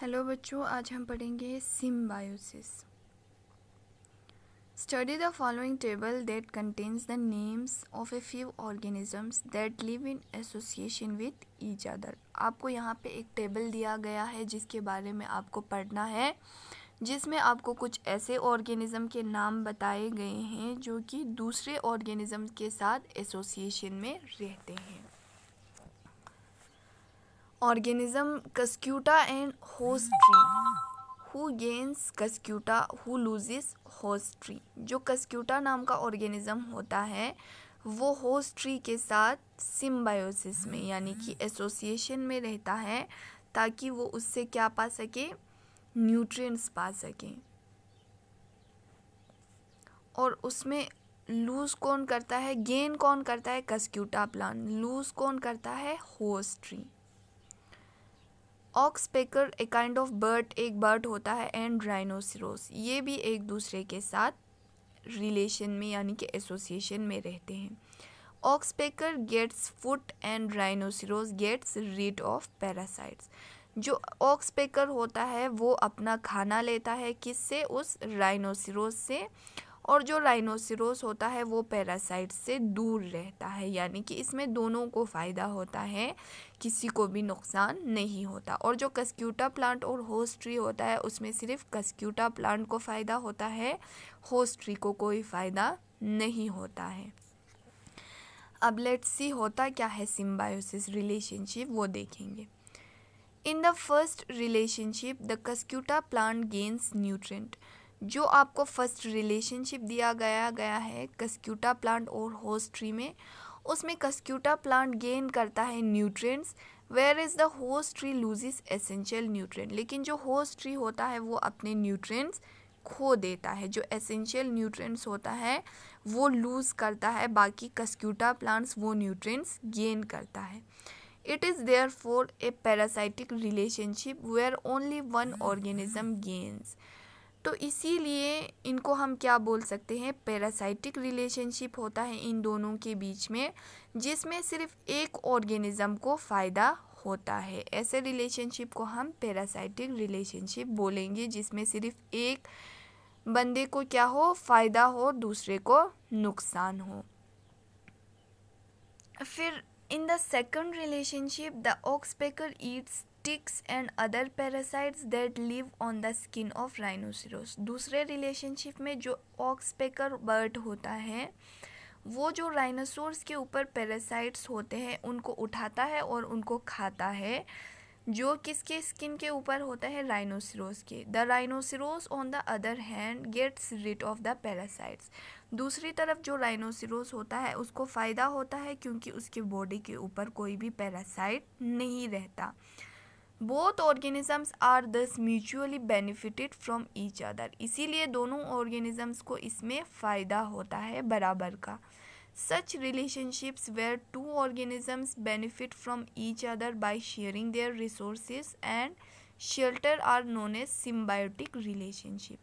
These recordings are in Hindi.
हेलो बच्चों आज हम पढ़ेंगे symbiosis study the following table that contains the names of a few organisms that live in association with each other आपको यहाँ पे एक टेबल दिया गया है जिसके बारे में आपको पढ़ना है जिसमें आपको कुछ ऐसे ऑर्गेनिज़म के नाम बताए गए हैं जो कि दूसरे ऑर्गेनिज़म के साथ एसोसिएशन में रहते हैं organism cuscuta and host tree who gains cuscuta who loses host tree जो कस्क्यूटा नाम का ऑर्गेनिज्म होता है वो होस्ट ट्री के साथ सिम्बायोसिस में यानी कि एसोसिएशन में रहता है ताकि वो उससे क्या पा सके न्यूट्रिएंट्स पा सके और उसमें लूज कौन करता है गेन कौन करता है कस्क्यूटा प्लान लूज कौन करता है host tree oxpecker a kind of bird एक बर्ड होता है एंड राइनोसरोस ये भी एक दूसरे के साथ रिलेशन में यानी कि एसोसिएशन में रहते हैं oxpecker gets food and rhinoceros gets rid of parasites जो ऑक्स पेकर होता है वो अपना खाना लेता है किससे उस राइनोसरोस से और जो राइनोसिरोस होता है वो पैरासाइट से दूर रहता है यानी कि इसमें दोनों को फ़ायदा होता है किसी को भी नुकसान नहीं होता और जो कस्क्यूटा प्लांट और होस्ट ट्री होता है उसमें सिर्फ कस्क्यूटा प्लांट को फ़ायदा होता है होस्ट ट्री को कोई फ़ायदा नहीं होता है अब लेट्स सी होता क्या है सिम्बायोसिस रिलेशनशिप वो देखेंगे in the first relationship the cuscuta plant gains nutrient जो आपको फर्स्ट रिलेशनशिप दिया गया गया है कस्क्यूटा प्लांट और होस्ट ट्री में उसमें कस्क्यूटा प्लांट गेन करता है nutrients where is the host tree loses essential nutrient लेकिन जो होस्ट ट्री होता है वो अपने न्यूट्रिएंट्स खो देता है जो एसेंशियल न्यूट्रिएंट्स होता है वो लूज़ करता है बाकी कस्क्यूटा प्लांट्स वो न्यूट्रिएंट्स गेन करता है it is there for a parasitic relationship where only one organism gains तो इसीलिए इनको हम क्या बोल सकते हैं पैरासाइटिक रिलेशनशिप होता है इन दोनों के बीच में जिसमें सिर्फ एक ऑर्गेनिज्म को फ़ायदा होता है ऐसे रिलेशनशिप को हम पैरासाइटिक रिलेशनशिप बोलेंगे जिसमें सिर्फ एक बंदे को क्या हो फ़ायदा हो दूसरे को नुकसान हो फिर in the second relationship the oxpecker eats ticks and other parasites that live on the skin of rhinoceros दूसरे रिलेशनशिप में जो ऑक्स पेकर बर्ड होता है वो जो राइनोसोर्स के ऊपर पैरासाइट्स होते हैं उनको उठाता है और उनको खाता है जो किसके स्किन के ऊपर होता है राइनोसरोस के the rhinoceros on the other hand gets rid of the parasites दूसरी तरफ जो राइनोसिरोस होता है उसको फ़ायदा होता है क्योंकि उसके बॉडी के ऊपर कोई भी पैरासाइट नहीं रहता both organisms are thus mutually benefited from each other इसीलिए दोनों ऑर्गेनिजम्स को इसमें फ़ायदा होता है बराबर का such relationships where two organisms benefit from each other by sharing their resource and shelter are known as symbiotic relationship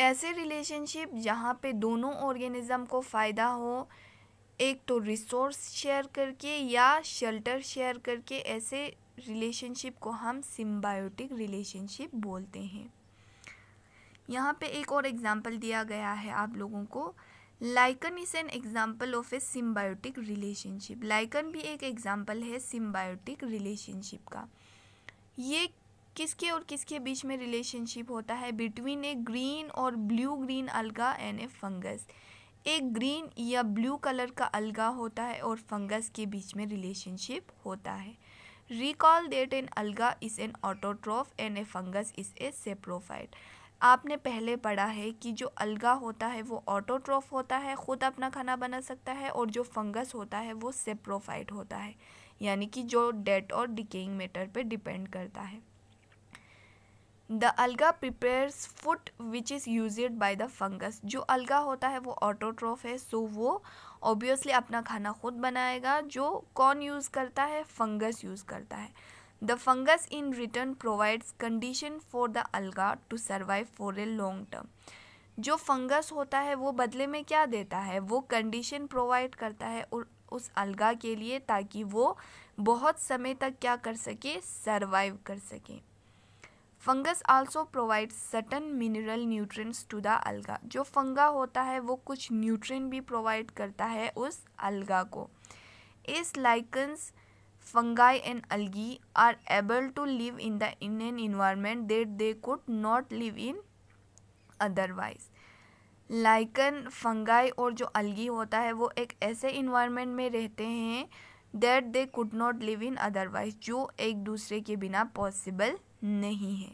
ऐसे रिलेशनशिप जहाँ पे दोनों ऑर्गेनिज़म को फ़ायदा हो एक तो रिसोर्स शेयर करके या शेल्टर शेयर करके ऐसे रिलेशनशिप को हम सिम्बायोटिक रिलेशनशिप बोलते हैं यहाँ पे एक और एग्जांपल दिया गया है आप लोगों को lichen is an example of a symbiotic relationship lichen भी एक एग्जाम्पल है सिम्बायोटिक रिलेशनशिप का ये किसके और किसके बीच में रिलेशनशिप होता है बिटवीन ए ग्रीन और blue green alga and a fungus एक ग्रीन या ब्लू कलर का अलगा होता है और फंगस के बीच में रिलेशनशिप होता है recall that an alga is an autotroph and a fungus is a saprophyte आपने पहले पढ़ा है कि जो अलगा होता है वो ऑटोट्रोफ होता है ख़ुद अपना खाना बना सकता है और जो फंगस होता है वो सेप्रोफाइट होता है यानी कि जो डेट और डिकेइंग मैटर पे डिपेंड करता है the alga prepares food which is used by the fungus जो अलगा होता है वो ऑटोट्रॉफ है सो वो ऑब्वियसली अपना खाना खुद बनाएगा जो कौन यूज़ करता है फंगस यूज़ करता है the fungus in return provides condition for the alga to survive for a long term जो फंगस होता है वो बदले में क्या देता है वो कंडीशन प्रोवाइड करता है और उस अलगा के लिए ताकि वो बहुत समय तक क्या कर सके सर्वाइव कर सकें fungus also provide certain mineral nutrients to the alga जो फंगा होता है वो कुछ न्यूट्रिएंट भी प्रोवाइड करता है उस अलगा को इस lichens fungi and algae are able to live in the Indian environment that they could not live in otherwise lichen fungi और जो अलगी होता है वो एक ऐसे इन्वायरमेंट में रहते हैं that they could not live in otherwise जो एक दूसरे के बिना पॉसिबल नहीं है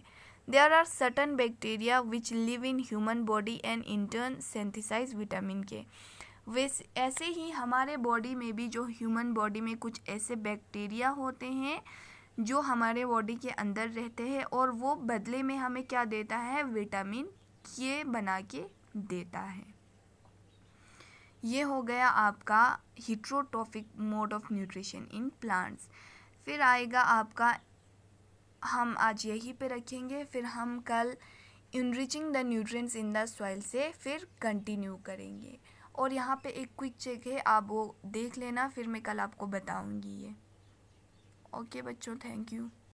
there are certain bacteria which live in human body and in turn synthesize vitamin K वैसे ऐसे ही हमारे बॉडी में भी जो ह्यूमन बॉडी में कुछ ऐसे बैक्टीरिया होते हैं जो हमारे बॉडी के अंदर रहते हैं और वो बदले में हमें क्या देता है विटामिन के बना के देता है ये हो गया आपका heterotrophic mode of nutrition in plants फिर आएगा आपका हम आज यहीं पे रखेंगे फिर हम कल enriching the nutrients in the soil से फिर कंटिन्यू करेंगे और यहाँ पे एक क्विक चेक है आप वो देख लेना फिर मैं कल आपको बताऊँगी ये ओके बच्चों थैंक यू